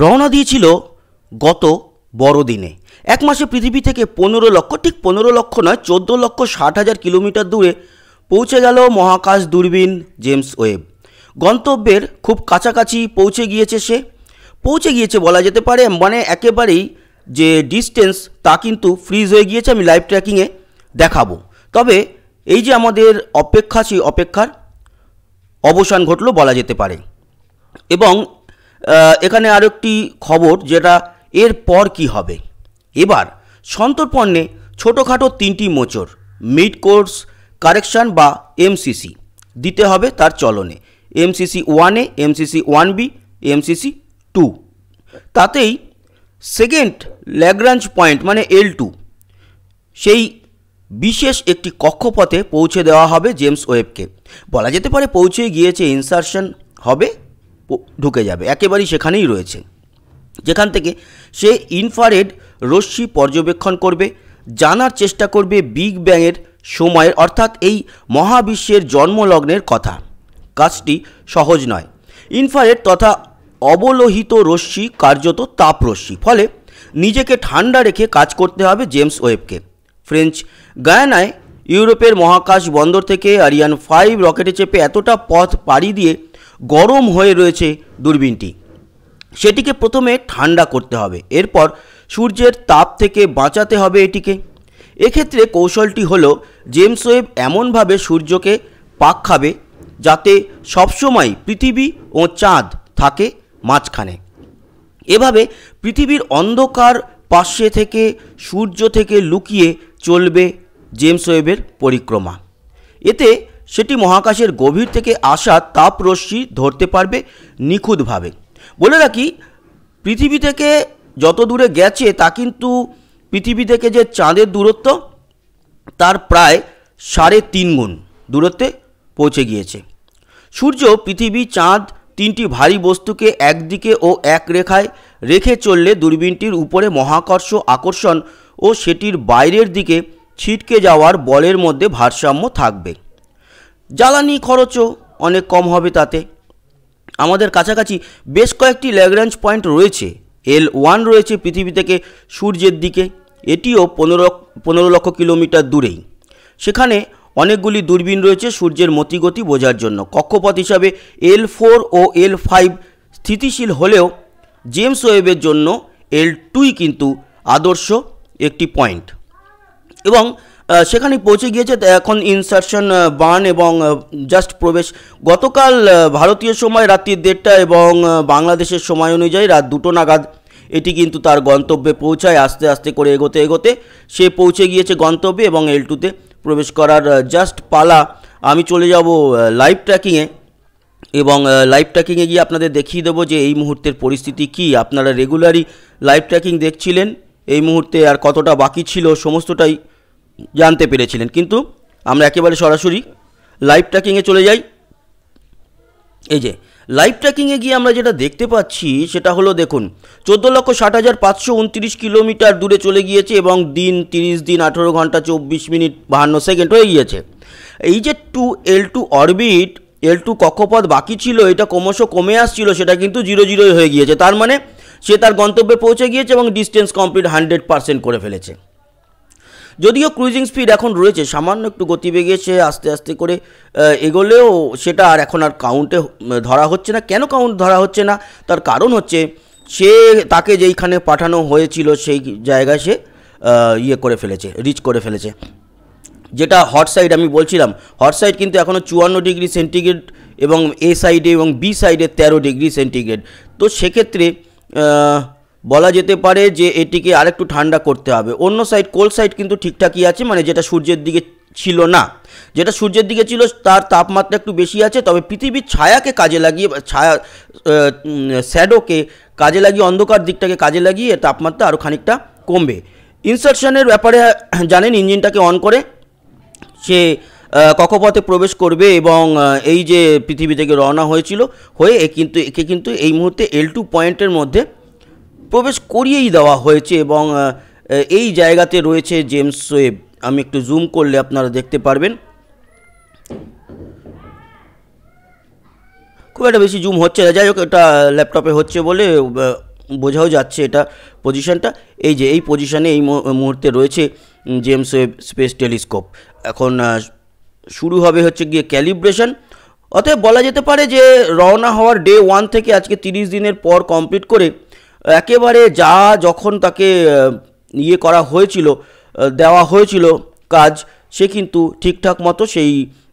রওনা দিয়েছিল গত বড়দিনে এক মাসে পৃথিবী থেকে পনেরো লক্ষ ঠিক পনেরো লক্ষ নয় চোদ্দ লক্ষ ষাট হাজার কিলোমিটার দূরে পৌঁছে গেল মহাকাশ দূরবীন জেমস ওয়েব গন্তব্যের খুব কাছাকাছি পৌঁছে গিয়েছে সে পৌঁছে গিয়েছে বলা যেতে পারে মানে একেবারেই যে ডিস্টেন্স তা কিন্তু ফ্রিজ হয়ে গিয়েছে আমি লাইভ ট্র্যাকিংয়ে দেখাবো তবে এই যে আমাদের অপেক্ষা সেই অপেক্ষার অবসান ঘটল বলা যেতে পারে এবং এখানে আরও একটি খবর যেটা এর পর কি হবে এবার সন্তর্পণে ছোটোখাটো তিনটি মোচর মিড কোর্স কারেকশান বা এমসিসি দিতে হবে তার চলনে এমসিসি ওয়ানে MCC one B MCC two তাতেই সেকেন্ড ল্যাগ্রাঞ্জ পয়েন্ট মানে এল টু সেই বিশেষ একটি কক্ষপথে পৌঁছে দেওয়া হবে জেমস ওয়েবকে বলা যেতে পারে পৌঁছে গিয়েছে ইনসার্শন হবে ঢুকে যাবে একেবারেই সেখানেই রয়েছে যেখান থেকে সে ইনফারেড রশ্মি পর্যবেক্ষণ করবে জানার চেষ্টা করবে বিগ ব্যাংয়ের সময়ের অর্থাৎ এই মহাবিশ্বের জন্মলগ্নের কথা কাজটি সহজ নয় ইনফারেড তথা অবলোহিত রশ্মি কার্যত তাপরশ্মি ফলে নিজেকে ঠান্ডা রেখে কাজ করতে হবে জেমস ওয়েবকে ফ্রেঞ্চ গায়ানায় ইউরোপের মহাকাশ বন্দর থেকে আরিয়ান ফাইভ রকেটে চেপে এতটা পথ পাড়ি দিয়ে গরম হয়ে রয়েছে দূরবীনটি সেটিকে প্রথমে ঠান্ডা করতে হবে এরপর সূর্যের তাপ থেকে বাঁচাতে হবে এটিকে এক্ষেত্রে কৌশলটি হল জেমস ওয়েব এমনভাবে সূর্যকে পাক খাবে যাতে সবসময় পৃথিবী ও চাঁদ থাকে মাঝখানে এভাবে পৃথিবীর অন্ধকার পার্শ্বে থেকে সূর্য থেকে লুকিয়ে চলবে জেমস ওয়েবের পরিক্রমা এতে সেটি মহাকাশের গভীর থেকে আসা তাপরশ্মি ধরতে পারবে নিখুঁতভাবে বলে রাখি পৃথিবী থেকে যত দূরে গেছে তা কিন্তু পৃথিবী থেকে যে চাঁদের দূরত্ব তার প্রায় সাড়ে তিন গুণ দূরত্বে পৌঁছে গিয়েছে সূর্য পৃথিবী চাঁদ তিনটি ভারী বস্তুকে একদিকে ও এক রেখায় রেখে চললে দূরবীনটির উপরে মহাকর্ষ আকর্ষণ ও সেটির বাইরের দিকে ছিটকে যাওয়ার বলের মধ্যে ভারসাম্য থাকবে জ্বালানি খরচও অনেক কম হবে তাতে আমাদের কাছাকাছি বেশ কয়েকটি ল্যাগরেঞ্জ পয়েন্ট রয়েছে এল ওয়ান রয়েছে পৃথিবী থেকে সূর্যের দিকে এটিও পনেরো পনেরো লক্ষ কিলোমিটার দূরেই সেখানে অনেকগুলি দূরবীন রয়েছে সূর্যের মতিগতি বোঝার জন্য কক্ষপথ হিসাবে এল ফোর ও এল ফাইভ স্থিতিশীল হলেও জেমস ওয়েবের জন্য এল টুই কিন্তু আদর্শ একটি পয়েন্ট এবং সেখানে পৌঁছে গিয়েছে এখন ইনসার্শন বান এবং জাস্ট প্রবেশ গতকাল ভারতীয় সময় রাত্রি দেড়টা এবং বাংলাদেশের সময় অনুযায়ী রাত দুটো নাগাদ এটি কিন্তু তার গন্তব্যে পৌঁছায় আস্তে আস্তে করে এগোতে এগোতে সে পৌঁছে গিয়েছে গন্তব্যে এবং এল টুতে প্রবেশ করার জাস্ট পালা আমি চলে যাব লাইভ ট্র্যাকিংয়ে এবং লাইভ ট্র্যাকিংয়ে গিয়ে আপনাদের দেখিয়ে দেবো যে এই মুহূর্তের পরিস্থিতি কি আপনারা রেগুলারই লাইভ ট্র্যাকিং দেখছিলেন এই মুহূর্তে আর কতটা বাকি ছিল সমস্তটাই জানতে পেরেছিলেন কিন্তু আমরা একেবারে সরাসরি লাইভ ট্র্যাকিংয়ে চলে যাই এই যে লাইভ ট্র্যাকিংয়ে গিয়ে আমরা যেটা দেখতে পাচ্ছি সেটা হলো দেখুন চোদ্দ লক্ষ ষাট হাজার পাঁচশো উনত্রিশ কিলোমিটার দূরে চলে গিয়েছে এবং দিন তিরিশ দিন আঠেরো ঘন্টা চব্বিশ মিনিট বাহান্ন সেকেন্ড হয়ে গিয়েছে এই যে two L two orbit L two কক্ষপথ বাকি ছিল এটা ক্রমশ কমে আসছিল সেটা কিন্তু জিরো জিরোই হয়ে গিয়েছে তার মানে সে তার গন্তব্যে পৌঁছে গিয়েছে এবং ডিস্টেন্স কমপ্লিট হান্ড্রেড পার্সেন্ট করে ফেলেছে যদিও ক্রুজিং স্পিড এখন রয়েছে সামান্য একটু গতি বেগেছে আস্তে আস্তে করে এগোলেও সেটা আর এখন আর কাউন্টে ধরা হচ্ছে না কেন কাউন্ট ধরা হচ্ছে না তার কারণ হচ্ছে সে তাকে যেইখানে পাঠানো হয়েছিল সেই জায়গায় সে ইয়ে করে ফেলেছে রিচ করে ফেলেছে যেটা হট সাইড আমি বলছিলাম হট সাইড কিন্তু এখনও চুয়ান্ন ডিগ্রি সেন্টিগ্রেড এবং এ সাইডে এবং বি সাইডে তেরো ডিগ্রি সেন্টিগ্রেড তো সেক্ষেত্রে বলা যেতে পারে যে এটিকে আরেকটু ঠান্ডা করতে হবে অন্য সাইড কোল্ড সাইড কিন্তু ঠিকঠাকই আছে মানে যেটা সূর্যের দিকে ছিল না যেটা সূর্যের দিকে ছিল তার তাপমাত্রা একটু বেশি আছে তবে পৃথিবীর ছায়াকে কাজে লাগিয়ে ছায়া শ্যাডোকে কাজে লাগিয়ে অন্ধকার দিকটাকে কাজে লাগিয়ে তাপমাত্রা আরও খানিকটা কমবে ইনসারশানের ব্যাপারে জানেন ইঞ্জিনটাকে অন করে সে কক্ষপথে প্রবেশ করবে এবং এই যে পৃথিবী থেকে রওনা হয়েছিল হয়ে কিন্তু একে কিন্তু এই মুহূর্তে এল টু পয়েন্টের মধ্যে প্রবেশ করিয়েই দেওয়া হয়েছে এবং এই জায়গাতে রয়েছে জেমস সোয়েব আমি একটু জুম করলে আপনারা দেখতে পারবেন খুব একটা বেশি জুম হচ্ছে না যাই হোক এটা ল্যাপটপে হচ্ছে বলে বোঝাও যাচ্ছে এটা পজিশনটা এই যে এই পজিশানে এই মুহূর্তে রয়েছে জেমস ওয়েব স্পেস টেলিস্কোপ এখন শুরু হবে হচ্ছে গিয়ে ক্যালিব্রেশন অতএব বলা যেতে পারে যে রওনা হওয়ার ডে ওয়ান থেকে আজকে তিরিশ দিনের পর কমপ্লিট করে একেবারে যা যখন তাকে ইয়ে করা হয়েছিল দেওয়া হয়েছিল কাজ সে কিন্তু ঠিকঠাক মতো সেই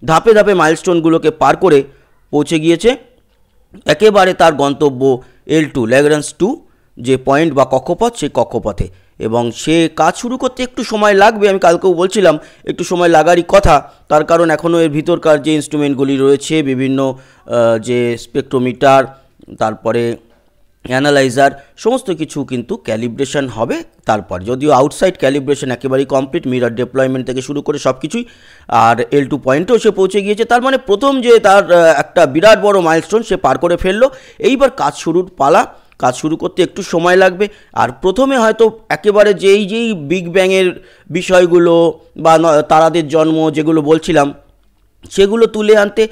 ধাপে ধাপে মাইলস্টোনগুলোকে পার করে পৌঁছে গিয়েছে একেবারে তার গন্তব্য এল টু ল্যাগ্রান্স টু যে পয়েন্ট বা কক্ষপথ সেই কক্ষপথে এবং সে কাজ শুরু করতে একটু সময় লাগবে আমি কালকেও বলছিলাম একটু সময় লাগারই কথা তার কারণ এখনও এর ভিতরকার যে ইনস্ট্রুমেন্টগুলি রয়েছে বিভিন্ন যে স্পেক্ট্রোমিটার তারপরে অ্যানালাইজার সমস্ত কিছু কিন্তু ক্যালিব্রেশন হবে তারপর যদিও আউটসাইড ক্যালিব্রেশন একেবারেই কমপ্লিট মিরার ডিপ্লয়মেন্ট থেকে শুরু করে সব কিছুই আর এল টু পয়েন্টেও সে পৌঁছে গিয়েছে তার মানে প্রথম যে তার একটা বিরাট বড় মাইলস্টোন সে পার করে ফেললো এইবার কাজ শুরুর পালা কাজ শুরু করতে একটু সময় লাগবে আর প্রথমে হয়তো একেবারে যেই যেই বিগ ব্যাংয়ের বিষয়গুলো বা তারাদের জন্ম যেগুলো বলছিলাম সেগুলো তুলে আনতে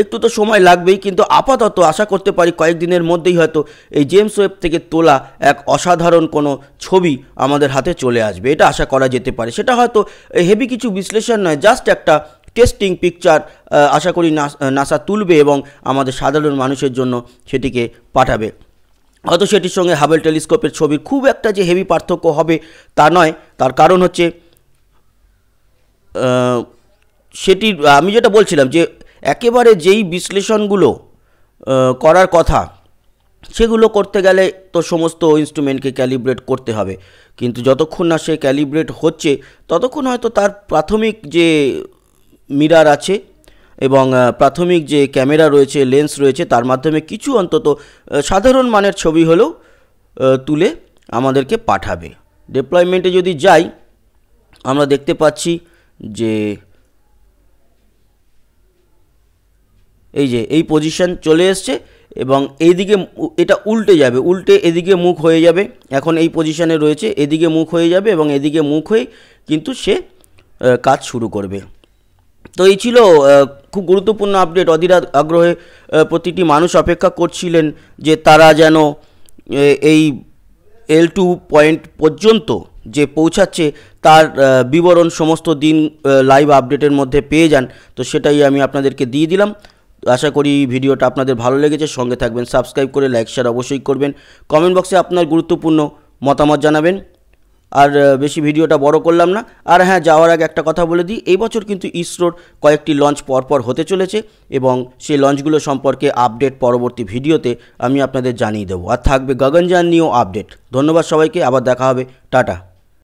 একটু তো সময় লাগবেই কিন্তু আপাতত আশা করতে পারি কয়েকদিনের মধ্যেই হয়তো এই জেমস ওয়েব থেকে তোলা এক অসাধারণ কোনো ছবি আমাদের হাতে চলে আসবে এটা আশা করা যেতে পারে সেটা হয়তো হেভি কিছু বিশ্লেষণ নয় জাস্ট একটা টেস্টিং পিকচার আশা করি নাসা তুলবে এবং আমাদের সাধারণ মানুষের জন্য সেটিকে পাঠাবে হয়তো সেটির সঙ্গে হাবেল টেলিস্কোপের ছবি খুব একটা যে হেভি পার্থক্য হবে তা নয় তার কারণ হচ্ছে সেটি আমি যেটা বলছিলাম যে একেবারে যেই বিশ্লেষণগুলো করার কথা সেগুলো করতে গেলে তো সমস্ত ইনস্ট্রুমেন্টকে ক্যালিব্রেট করতে হবে কিন্তু যতক্ষণ না সে ক্যালিব্রেট হচ্ছে ততক্ষণ হয়তো তার প্রাথমিক যে মিরার আছে এবং প্রাথমিক যে ক্যামেরা রয়েছে লেন্স রয়েছে তার মাধ্যমে কিছু অন্তত সাধারণ মানের ছবি হলেও তুলে আমাদেরকে পাঠাবে ডিপ্লয়মেন্টে যদি যাই আমরা দেখতে পাচ্ছি যে এই যে এই পজিশান চলে এসছে এবং এইদিকে এটা উল্টে যাবে উল্টে এদিকে মুখ হয়ে যাবে এখন এই পজিশানে রয়েছে এদিকে মুখ হয়ে যাবে এবং এদিকে মুখ হয়ে কিন্তু সে কাজ শুরু করবে তো এই ছিল খুব গুরুত্বপূর্ণ আপডেট অধীর আগ্রহে প্রতিটি মানুষ অপেক্ষা করছিলেন যে তারা যেন এই এল টু পয়েন্ট পর্যন্ত যে পৌঁছাচ্ছে তার বিবরণ সমস্ত দিন লাইভ আপডেটের মধ্যে পেয়ে যান তো সেটাই আমি আপনাদেরকে দিয়ে দিলাম আশা করি ভিডিওটা আপনাদের ভালো লেগেছে সঙ্গে থাকবেন সাবস্ক্রাইব করে লাইক শেয়ার অবশ্যই করবেন কমেন্ট বক্সে আপনার গুরুত্বপূর্ণ মতামত জানাবেন আর বেশি ভিডিওটা বড় করলাম না আর হ্যাঁ যাওয়ার আগে একটা কথা বলে দিই এই বছর কিন্তু ইসরোর কয়েকটি লঞ্চ পরপর হতে চলেছে এবং সেই লঞ্চগুলো সম্পর্কে আপডেট পরবর্তী ভিডিওতে আমি আপনাদের জানিয়ে দেবো আর থাকবে গগনযান নিয়েও আপডেট ধন্যবাদ সবাইকে আবার দেখা হবে টাটা